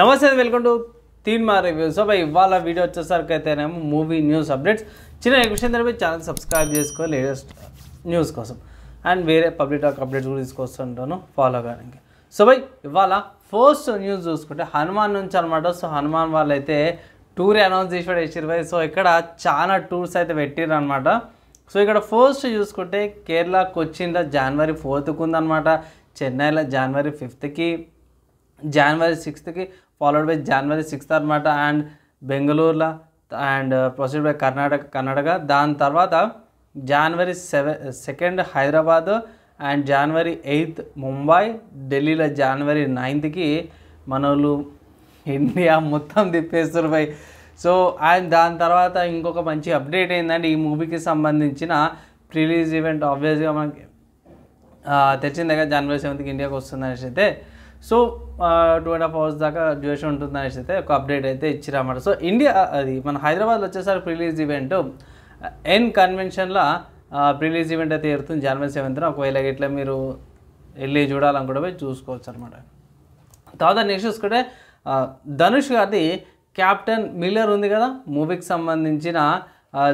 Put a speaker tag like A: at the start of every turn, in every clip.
A: నమస్తే welcome to తీన్ మా రివ్యూ సో భయ్ ఇవాళ వీడియో వచ్చేసరికి అయితేనేమో మూవీ న్యూస్ అప్డేట్స్ చిన్న విషయం తెలిపి ఛానల్ సబ్స్క్రైబ్ చేసుకో లేటెస్ట్ న్యూస్ కోసం అండ్ వేరే పబ్లిక్ టాక్ అప్డేట్స్ కూడా తీసుకొస్తుంటాను ఫాలో కావడానికి సో బై ఇవాళ ఫస్ట్ న్యూస్ చూసుకుంటే హనుమాన్ నుంచి అనమాట సో హనుమాన్ వాళ్ళైతే టూర్ అనౌన్స్ చేసి వేసిరు సో ఇక్కడ చాలా టూర్స్ అయితే పెట్టిర్రు అనమాట సో ఇక్కడ ఫస్ట్ చూసుకుంటే కేరళ కొచ్చిన్లో జనవరి ఫోర్త్కి ఉందన్నమాట చెన్నైలో జనవరి ఫిఫ్త్కి జనవరి సిక్స్త్కి ఫాలోడ్ బై జనవరి సిక్స్త్ అనమాట అండ్ బెంగళూరులో and proceed by Karnataka Karnataka దాని తర్వాత జనవరి సెవెన్ సెకండ్ హైదరాబాద్ అండ్ జనవరి ఎయిత్ ముంబై ఢిల్లీలో జనవరి నైన్త్కి మనోళ్ళు ఇండియా మొత్తం తిప్పేస్తారు బై సో అండ్ దాని తర్వాత ఇంకొక మంచి అప్డేట్ ఏంటంటే ఈ మూవీకి సంబంధించిన ప్రిలీజ్ ఈవెంట్ ఆబ్వియస్గా మనకి తెచ్చిందిగా జనవరి సెవెంత్కి ఇండియాకి వస్తుందనేసి అయితే so two and half hours దాకా డ్యూరేషన్ ఉంటుంది అనేసి అయితే ఒక అప్డేట్ అయితే ఇచ్చిరన్నమాట సో ఇండియా అది మన హైదరాబాద్లో వచ్చేసరికి రిలీజ్ ఈవెంట్ ఎన్ కన్వెన్షన్లో రిలీజ్ ఈవెంట్ అయితే ఎరుతుంది జనవరి సెవెంత్న ఒకవేళ ఇట్లా మీరు వెళ్ళి చూడాలనుకుంటే పోయి చూసుకోవచ్చు అనమాట తర్వాత నెక్స్ట్ చూసుకుంటే ధనుష్ గారిది క్యాప్టెన్ మిల్లర్ ఉంది కదా మూవీకి సంబంధించిన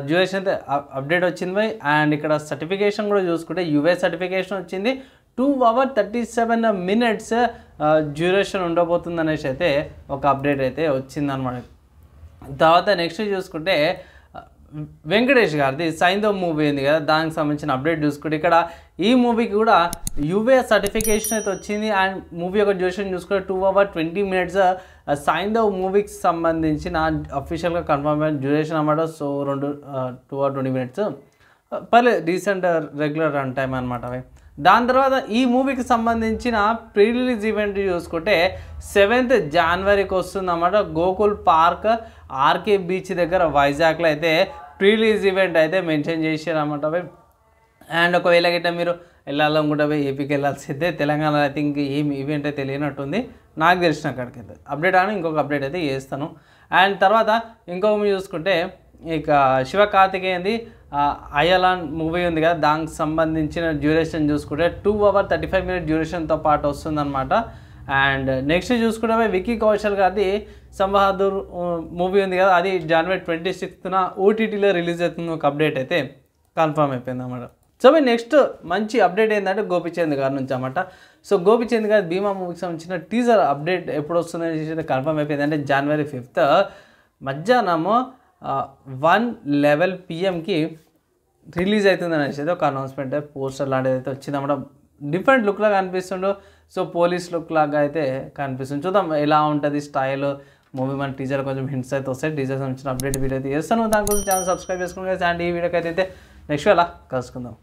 A: డ్యూరేషన్ అయితే అప్డేట్ వచ్చింది అండ్ ఇక్కడ సర్టిఫికేషన్ కూడా చూసుకుంటే యుఏ సర్టిఫికేషన్ వచ్చింది two hour thirty seven minutes duration ఉండబోతుంది అనేసి అయితే ఒక అప్డేట్ అయితే వచ్చిందనమాట తర్వాత నెక్స్ట్ చూసుకుంటే వెంకటేష్ గారిది సైంధవ్ మూవీ ఉంది కదా దానికి సంబంధించిన అప్డేట్ చూసుకుంటే ఇక్కడ ఈ మూవీకి కూడా యూవే సర్టిఫికేషన్ అయితే వచ్చింది అండ్ మూవీ యొక్క డ్యూరేషన్ చూసుకుంటే two hour twenty minutes Saindhav మూవీకి సంబంధించిన అఫీషియల్గా కన్ఫర్మ్ అయిన డ్యూరేషన్ అనమాట సో రెండు టూ అవర్ ట్వంటీ మినిట్స్ పర్లేదు రీసెంట్ రెగ్యులర్ రన్ టైం అనమాట అవి దాని తర్వాత ఈ మూవీకి సంబంధించిన ప్రీ రిలీజ్ ఈవెంట్ చూసుకుంటే సెవెంత్ జనవరికి వస్తుందన్నమాట గోకుల్ పార్క్ ఆర్కే బీచ్ దగ్గర వైజాగ్లో అయితే ప్రీ రిలీజ్ ఈవెంట్ అయితే మెన్షన్ చేసారన్నమాట అండ్ ఒకవేళ గిట్ట మీరు వెళ్ళాలనుకుంటే ఏపీకి వెళ్ళాల్సిందే తెలంగాణ అయితే ఇంక ఏం ఈవెంట్ అయితే తెలియనట్టుంది నాకు తెలిసిన అక్కడికైతే అప్డేట్ అని ఇంకొక అప్డేట్ అయితే చేస్తాను అండ్ తర్వాత ఇంకొక చూసుకుంటే ఇక శివ కార్తికేయంది అయలాన్ మూవీ ఉంది కదా దానికి సంబంధించిన డ్యూరేషన్ చూసుకుంటే two hour thirty five minute డ్యూరేషన్తో పాటు వస్తుందన్నమాట అండ్ నెక్స్ట్ చూసుకుంటే వికీ కౌశల్ గారిది సంబహదూర్ మూవీ ఉంది కదా అది జనవరి ట్వంటీ సిక్స్త్న ఓటీటీలో రిలీజ్ అవుతుంది ఒక అప్డేట్ అయితే కన్ఫర్మ్ అయిపోయింది అనమాట సో మీ నెక్స్ట్ మంచి అప్డేట్ ఏంటంటే గోపిచంద్ గారి నుంచి అనమాట సో గోపిచంద్ గారి భీమా మూవీకి సంబంధించిన టీజర్ అప్డేట్ ఎప్పుడు వస్తుందని కన్ఫర్మ్ అయిపోయింది అంటే జనవరి ఫిఫ్త్ మధ్యాహ్నము వన్ లెవెల్ పిఎంకి రిలీజ్ అవుతుంది అనేసి ఒక అనౌన్స్మెంట్ పోస్టర్ లాంటిది అయితే వచ్చిందన్నమాట డిఫరెంట్ లుక్లా కనిపిస్తుండో సో పోలీస్ లుక్ లాగా అయితే కనిపిస్తుంది చూద్దాం ఎలా ఉంటుంది స్టైల్ మూవీ మన టీచర్ కొంచెం హింట్స్ అయితే వస్తాయి టీజర్ సంబంధించిన అప్డేట్ వీడియో అయితే చేస్తాను దాని కోసం ఛానల్ సబ్స్క్రైబ్ చేసుకుని అండ్ ఈ వీడియోకి అయితే నెక్స్ట్ అలా కలుసుకుందాం